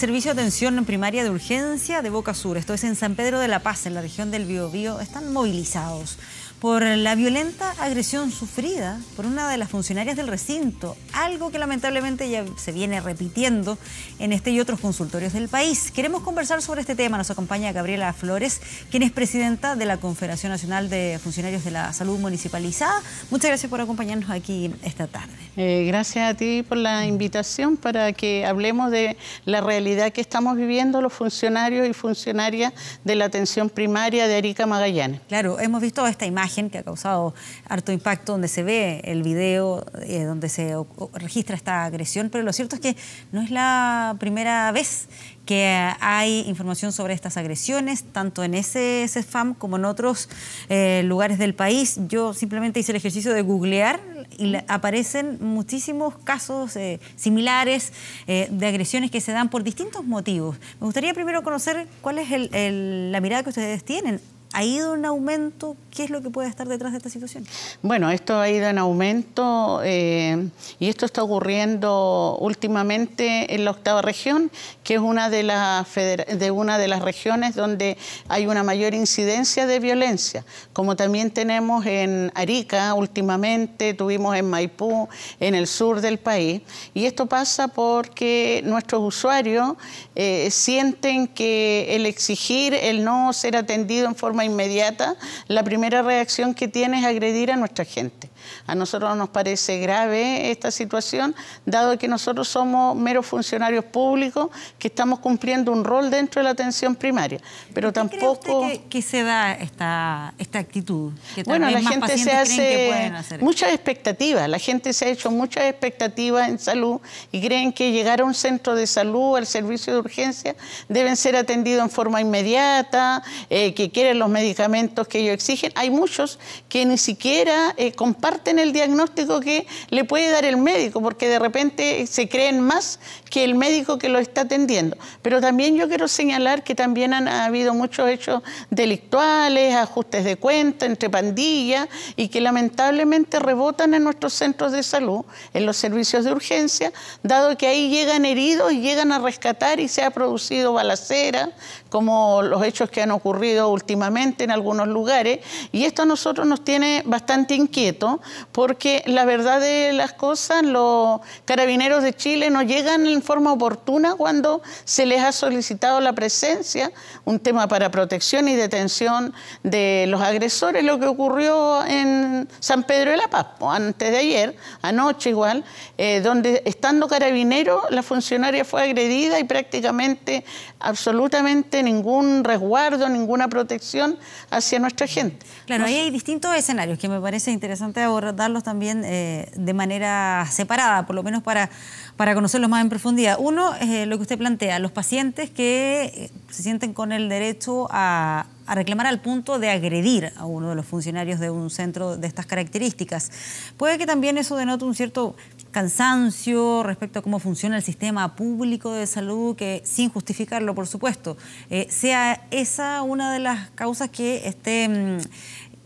Servicio de Atención Primaria de Urgencia de Boca Sur, esto es en San Pedro de la Paz, en la región del Biobío, están movilizados por la violenta agresión sufrida por una de las funcionarias del recinto, algo que lamentablemente ya se viene repitiendo en este y otros consultorios del país. Queremos conversar sobre este tema. Nos acompaña Gabriela Flores, quien es presidenta de la Confederación Nacional de Funcionarios de la Salud Municipalizada. Muchas gracias por acompañarnos aquí esta tarde. Eh, gracias a ti por la invitación para que hablemos de la realidad que estamos viviendo los funcionarios y funcionarias de la atención primaria de Arica Magallanes. Claro, hemos visto esta imagen que ha causado harto impacto, donde se ve el video, eh, donde se registra esta agresión, pero lo cierto es que no es la primera vez que hay información sobre estas agresiones, tanto en ese CEFAM como en otros eh, lugares del país. Yo simplemente hice el ejercicio de googlear y aparecen muchísimos casos eh, similares de agresiones que se dan por distintos motivos. Me gustaría primero conocer cuál es la mirada que ustedes tienen ¿Ha ido en aumento? ¿Qué es lo que puede estar detrás de esta situación? Bueno, esto ha ido en aumento eh, y esto está ocurriendo últimamente en la octava región, que es una de, las de una de las regiones donde hay una mayor incidencia de violencia, como también tenemos en Arica últimamente, tuvimos en Maipú, en el sur del país, y esto pasa porque nuestros usuarios eh, sienten que el exigir, el no ser atendido en forma inmediata, la primera reacción que tiene es agredir a nuestra gente. A nosotros nos parece grave esta situación, dado que nosotros somos meros funcionarios públicos que estamos cumpliendo un rol dentro de la atención primaria. Pero tampoco... Cree que, se da esta, esta actitud? bueno, la gente se hace muchas expectativas, la gente se ha hecho muchas expectativas en salud y creen que llegar a un centro de salud, al servicio de urgencia, deben ser atendidos en forma inmediata, eh, que quieren los medicamentos que ellos exigen. Hay muchos que ni siquiera eh, comparten en el diagnóstico que le puede dar el médico, porque de repente se creen más que el médico que lo está atendiendo. Pero también yo quiero señalar que también han ha habido muchos hechos delictuales, ajustes de cuenta entre pandillas y que lamentablemente rebotan en nuestros centros de salud, en los servicios de urgencia, dado que ahí llegan heridos y llegan a rescatar y se ha producido balacera, como los hechos que han ocurrido últimamente en algunos lugares. Y esto a nosotros nos tiene bastante inquietos porque la verdad de las cosas, los carabineros de Chile no llegan en forma oportuna cuando se les ha solicitado la presencia, un tema para protección y detención de los agresores, lo que ocurrió en San Pedro de la Paz, antes de ayer, anoche igual, eh, donde estando carabinero, la funcionaria fue agredida y prácticamente absolutamente ningún resguardo, ninguna protección hacia nuestra gente. Claro, ahí hay distintos escenarios que me parece interesante abordarlos también eh, de manera separada, por lo menos para, para conocerlos más en profundidad. Uno es eh, lo que usted plantea, los pacientes que eh, se sienten con el derecho a, a reclamar al punto de agredir a uno de los funcionarios de un centro de estas características. Puede que también eso denote un cierto cansancio respecto a cómo funciona el sistema público de salud, que sin justificarlo, por supuesto, eh, sea esa una de las causas que esté mm,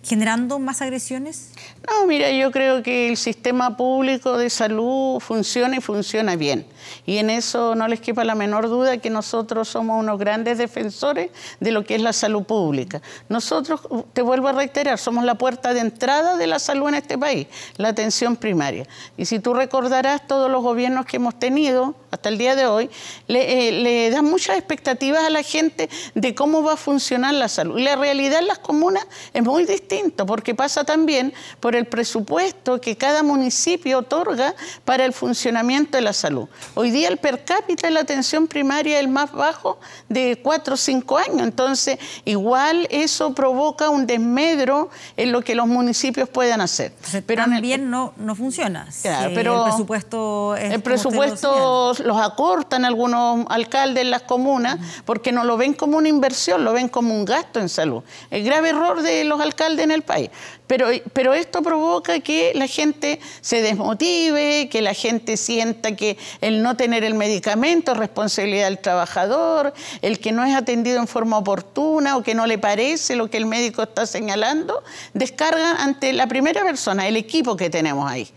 generando más agresiones? No, mira, yo creo que el sistema público de salud funciona y funciona bien. Y en eso no les quepa la menor duda que nosotros somos unos grandes defensores de lo que es la salud pública. Nosotros, te vuelvo a reiterar, somos la puerta de entrada de la salud en este país, la atención primaria. Y si tú recordarás todos los gobiernos que hemos tenido, hasta el día de hoy, eh, le, da muchas expectativas a la gente de cómo va a funcionar la salud. Y la realidad en las comunas es muy distinta, porque pasa también por el presupuesto que cada municipio otorga para el funcionamiento de la salud. Hoy día el per cápita de la atención primaria es el más bajo de cuatro o cinco años, entonces igual eso provoca un desmedro en lo que los municipios puedan hacer. pero también no, no funciona. Claro, el presupuesto el presupuesto los acortan algunos alcaldes en las comunas porque no lo ven como una inversión, lo ven como un gasto en salud. El grave error de los alcaldes en el país. Pero, esto provoca que la gente se desmotive, que la gente sienta que el no tener el medicamento es responsabilidad del trabajador, el que no es atendido en forma oportuna o que no le parece lo que el médico está señalando, descarga ante la primera persona, el equipo que tenemos ahí.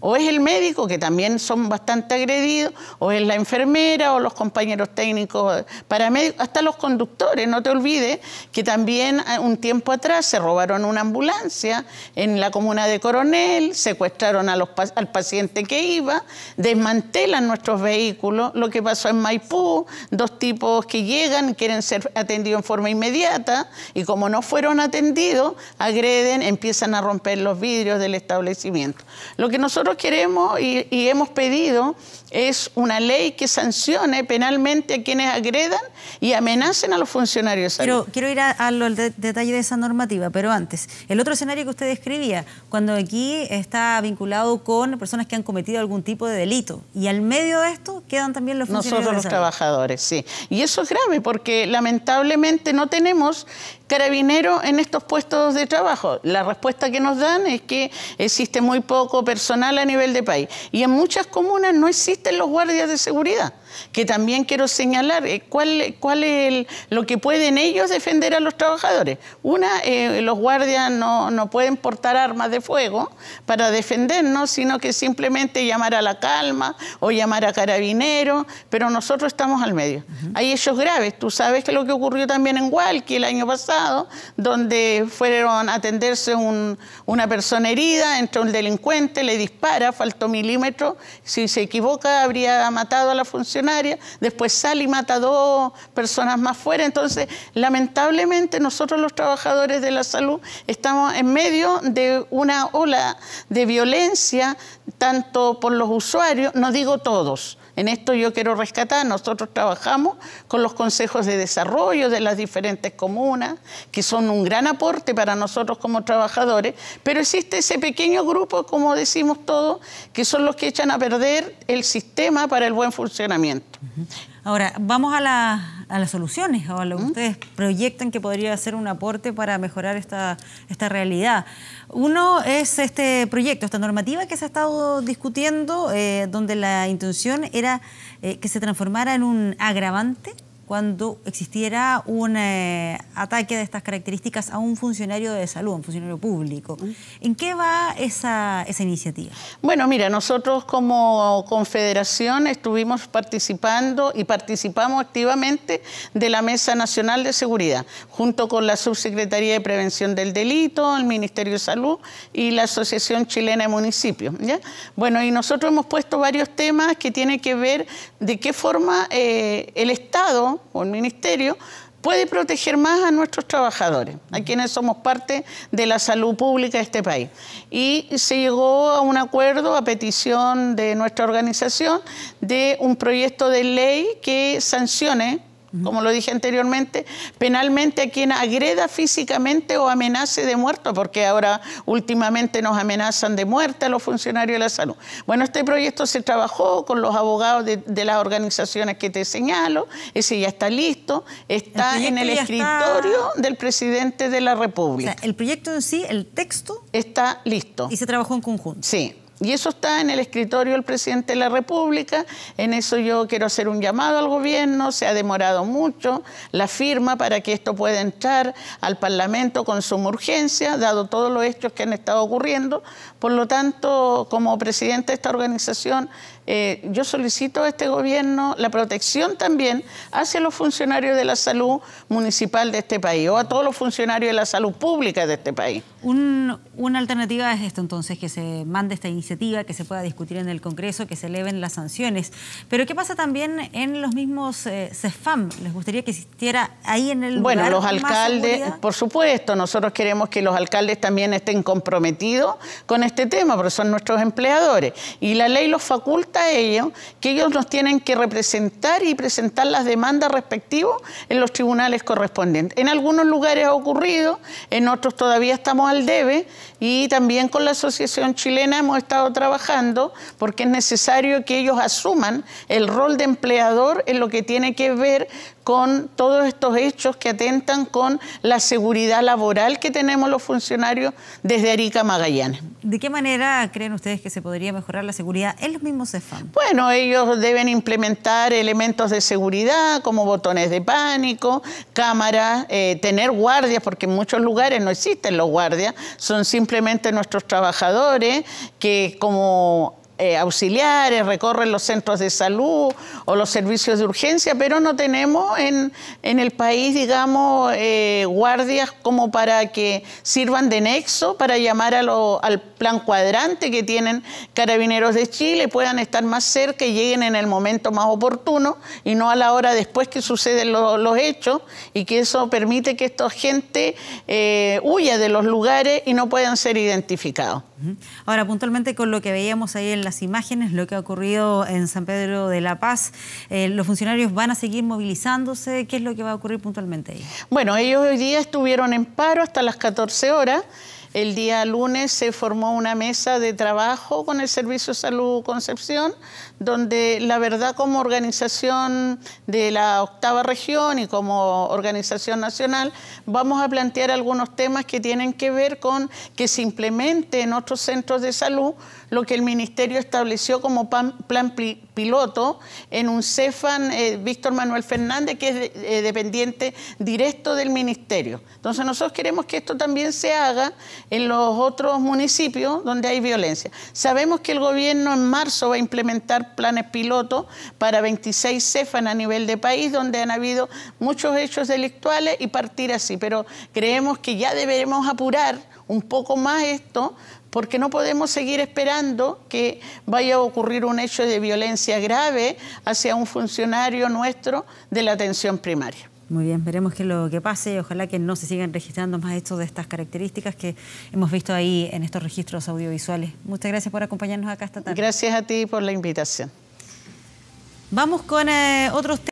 O es el médico, que también son bastante agredidos, o es la enfermera, o los compañeros técnicos, paramédicos, hasta los conductores. No te olvides que también eh, un tiempo atrás se robaron una ambulancia en la comuna de Coronel, secuestraron a los, al paciente que iba, desmantelan nuestros vehículos, lo que pasó en Maipú, dos tipos que llegan, quieren ser atendidos en forma inmediata y como no fueron atendidos, agreden, empiezan a romper los vidrios del establecimiento. Lo que nosotros queremos y, hemos pedido es una ley que sancione penalmente a quienes agredan y amenacen a los funcionarios. Pero quiero ir al detalle de esa normativa, pero antes, el otro escenario que usted describía, cuando aquí está vinculado con personas que han cometido algún tipo de delito. Y al medio de esto quedan también los funcionarios. Nosotros los trabajadores, sí. Y eso es grave porque lamentablemente no tenemos carabinero en estos puestos de trabajo? La respuesta que nos dan es que existe muy poco personal a nivel de país y en muchas comunas no existen los guardias de seguridad, que también quiero señalar eh, cuál, es lo que pueden ellos defender a los trabajadores. Una, eh, los guardias no, pueden portar armas de fuego para defendernos, sino que simplemente llamar a la calma o llamar a carabineros, pero nosotros estamos al medio. Hay hechos graves, tú sabes que lo que ocurrió también en Hualqui el año pasado, donde fueron a atenderse una persona herida, entra un delincuente, le dispara, faltó milímetro, si se equivoca habría matado a la funcionaria, después sale y mata a dos personas más fuera. Entonces, lamentablemente nosotros los trabajadores de la salud estamos en medio de una ola de violencia, tanto por los usuarios, no digo todos, en esto yo quiero rescatar, nosotros trabajamos con los consejos de desarrollo de las diferentes comunas, que son un gran aporte para nosotros como trabajadores, pero existe ese pequeño grupo, como decimos todos, que son los que echan a perder el sistema para el buen funcionamiento. Ahora, vamos a, las soluciones, o a lo que ustedes proyectan que podría ser un aporte para mejorar esta, esta realidad. Uno es este proyecto, esta normativa que se ha estado discutiendo, eh, donde la intención era eh, que se transformara en un agravante cuando existiera un eh, ataque de estas características a un funcionario de salud, a un funcionario público. ¿En qué va esa, esa iniciativa? Bueno, mira, nosotros como confederación estuvimos participando y participamos activamente de la Mesa Nacional de Seguridad, junto con la Subsecretaría de Prevención del Delito, el Ministerio de Salud y la Asociación Chilena de Municipios. Bueno, y nosotros hemos puesto varios temas que tienen que ver de qué forma eh, el Estado o el ministerio puede proteger más a nuestros trabajadores, a quienes somos parte de la salud pública de este país. Y se llegó a un acuerdo a petición de nuestra organización de un proyecto de ley que sancione como lo dije anteriormente, penalmente a quien agreda físicamente o amenace de muerto, porque ahora últimamente nos amenazan de muerte a los funcionarios de la salud. Bueno, este proyecto se trabajó con los abogados de, las organizaciones que te señalo, ese ya está listo, está en el escritorio del presidente de la República. O sea, el proyecto en sí, el texto... Está listo. Y se trabajó en conjunto. Sí. Y eso está en el escritorio del presidente de la República. En eso yo quiero hacer un llamado al gobierno. Se ha demorado mucho la firma para que esto pueda entrar al Parlamento con suma urgencia, dado todos los hechos que han estado ocurriendo. Por lo tanto, como presidente de esta organización, eh, yo solicito a este gobierno la protección también hacia los funcionarios de la salud municipal de este país o a todos los funcionarios de la salud pública de este país. una alternativa es esto entonces, que se mande esta iniciativa, que se pueda discutir en el Congreso, que se eleven las sanciones. Pero ¿qué pasa también en los mismos eh, CESFAM, ¿Les gustaría que existiera ahí en el... Bueno, los alcaldes, por supuesto, nosotros queremos que los alcaldes también estén comprometidos con este tema, porque son nuestros empleadores. Y la ley los faculta a ellos que ellos nos tienen que representar y presentar las demandas respectivas en los tribunales correspondientes. En algunos lugares ha ocurrido, en otros todavía estamos al debe y también con la Asociación Chilena hemos estado trabajando porque es necesario que ellos asuman el rol de empleador en lo que tiene que ver con todos estos hechos que atentan con la seguridad laboral que tenemos los funcionarios desde Arica Magallanes. ¿De qué manera creen ustedes que se podría mejorar la seguridad en los mismos CEFAM? Bueno, ellos deben implementar elementos de seguridad como botones de pánico, cámaras, eh, tener guardias, porque en muchos lugares no existen los guardias, son simplemente nuestros trabajadores que como eh, auxiliares, recorren los centros de salud o los servicios de urgencia, pero no tenemos en, en el país, digamos, eh, guardias como para que sirvan de nexo para llamar a al plan cuadrante que tienen carabineros de Chile, puedan estar más cerca y lleguen en el momento más oportuno y no a la hora después que suceden los hechos y que eso permite que esta gente eh, huya de los lugares y no puedan ser identificados. Ahora, puntualmente con lo que veíamos ahí en las imágenes, lo que ha ocurrido en San Pedro de la Paz, eh, ¿los funcionarios van a seguir movilizándose? ¿Qué es lo que va a ocurrir puntualmente ahí? Bueno, ellos hoy día estuvieron en paro hasta las 14 horas. El día lunes se formó una mesa de trabajo con el Servicio de Salud Concepción, donde la verdad como organización de la octava región y como organización nacional vamos a plantear algunos temas que tienen que ver con que se implemente en otros centros de salud lo que el Ministerio estableció como plan piloto en un CEFAN eh, Víctor Manuel Fernández, que es eh, dependiente directo del Ministerio. Entonces nosotros queremos que esto también se haga en los otros municipios donde hay violencia. Sabemos que el gobierno en marzo va a implementar planes piloto para 26 CEFAN a nivel de país, donde han habido muchos hechos delictuales y partir así, pero creemos que ya deberemos apurar un poco más esto porque no podemos seguir esperando que vaya a ocurrir un hecho de violencia grave hacia un funcionario nuestro de la atención primaria. Muy bien, veremos qué es lo que pase y ojalá que no se sigan registrando más hechos de estas características que hemos visto ahí en estos registros audiovisuales. Muchas gracias por acompañarnos acá esta tarde. Gracias a ti por la invitación. Vamos con eh, otros temas.